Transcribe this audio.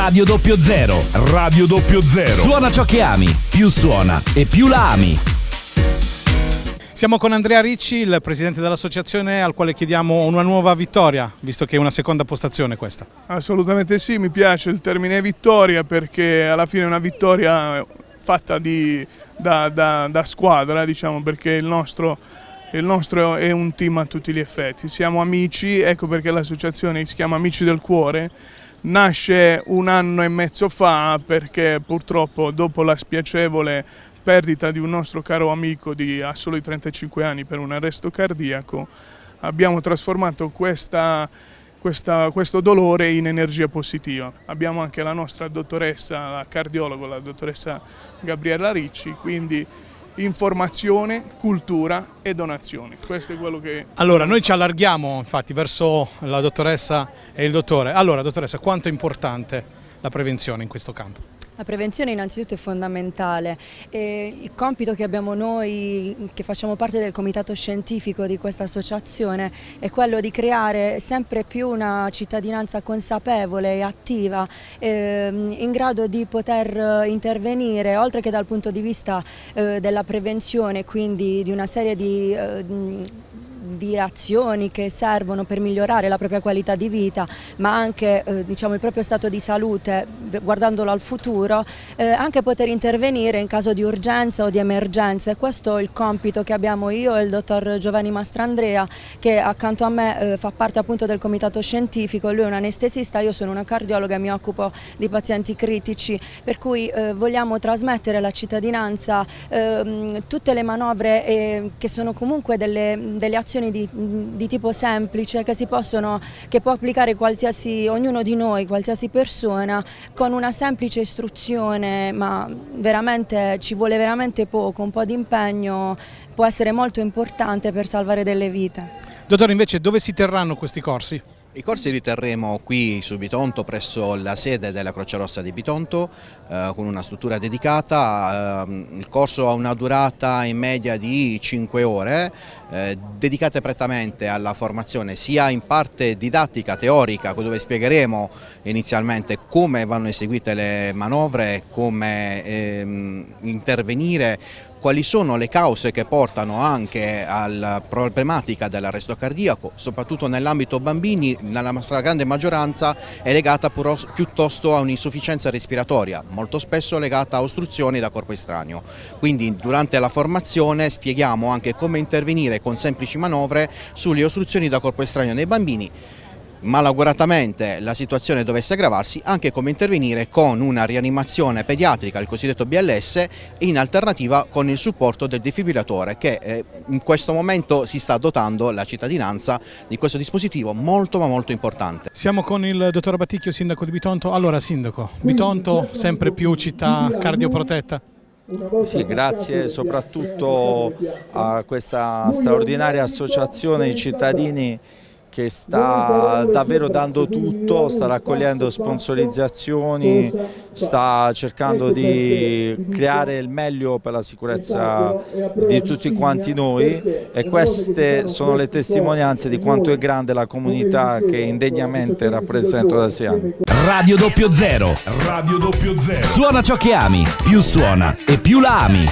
Radio Doppio Zero. Radio Doppio Zero. Suona ciò che ami, più suona e più la ami. Siamo con Andrea Ricci, il presidente dell'associazione, al quale chiediamo una nuova vittoria, visto che è una seconda postazione questa. Assolutamente sì, mi piace il termine vittoria perché alla fine è una vittoria fatta di, da, da, da, squadra, diciamo, perché il nostro, il nostro è un team a tutti gli effetti. Siamo amici, ecco perché l'associazione si chiama Amici del Cuore nasce un anno e mezzo fa perché purtroppo dopo la spiacevole perdita di un nostro caro amico di a soli 35 anni per un arresto cardiaco abbiamo trasformato questa, questa, questo dolore in energia positiva. Abbiamo anche la nostra dottoressa, la cardiologa, la dottoressa Gabriella Ricci, quindi informazione, cultura e donazioni. Questo è quello che... Allora, noi ci allarghiamo infatti verso la dottoressa e il dottore. Allora, dottoressa, quanto è importante la prevenzione in questo campo? La prevenzione innanzitutto è fondamentale e il compito che abbiamo noi che facciamo parte del comitato scientifico di questa associazione è quello di creare sempre più una cittadinanza consapevole e attiva ehm, in grado di poter eh, intervenire oltre che dal punto di vista eh, della prevenzione quindi di una serie di... Eh, di azioni che servono per migliorare la propria qualità di vita, ma anche eh, diciamo, il proprio stato di salute, guardandolo al futuro, eh, anche poter intervenire in caso di urgenza o di emergenza. E questo è il compito che abbiamo io e il dottor Giovanni Mastrandrea, che accanto a me eh, fa parte appunto del comitato scientifico, lui è un anestesista, io sono una cardiologa e mi occupo di pazienti critici, per cui eh, vogliamo trasmettere alla cittadinanza ehm, tutte le manovre eh, che sono comunque delle, delle azioni azioni di, di tipo semplice che, si possono, che può applicare ognuno di noi, qualsiasi persona, con una semplice istruzione, ma veramente ci vuole veramente poco, un po' di impegno può essere molto importante per salvare delle vite. Dottore, invece dove si terranno questi corsi? I corsi li terremo qui su Bitonto presso la sede della Croce Rossa di Bitonto eh, con una struttura dedicata, eh, il corso ha una durata in media di 5 ore eh, dedicate prettamente alla formazione sia in parte didattica, teorica dove spiegheremo inizialmente come vanno eseguite le manovre, come ehm, intervenire quali sono le cause che portano anche alla problematica dell'arresto cardiaco, soprattutto nell'ambito bambini, nella stragrande maggioranza è legata piuttosto a un'insufficienza respiratoria, molto spesso legata a ostruzioni da corpo estraneo. Quindi durante la formazione spieghiamo anche come intervenire con semplici manovre sulle ostruzioni da corpo estraneo nei bambini malauguratamente la situazione dovesse aggravarsi, anche come intervenire con una rianimazione pediatrica, il cosiddetto BLS, in alternativa con il supporto del defibrillatore che eh, in questo momento si sta dotando la cittadinanza di questo dispositivo molto ma molto importante. Siamo con il dottor Baticchio, sindaco di Bitonto. Allora sindaco, Bitonto sempre più città cardioprotetta? Sì, grazie soprattutto a questa straordinaria associazione di cittadini che sta davvero dando tutto, sta raccogliendo sponsorizzazioni, sta cercando ecco di creare il meglio per la sicurezza di tutti quanti noi e queste sono le testimonianze di quanto è grande la comunità che indegnamente rappresento da sei anni. Radio Doppio Zero. Radio Doppio Zero. Suona ciò che ami, più suona e più la ami.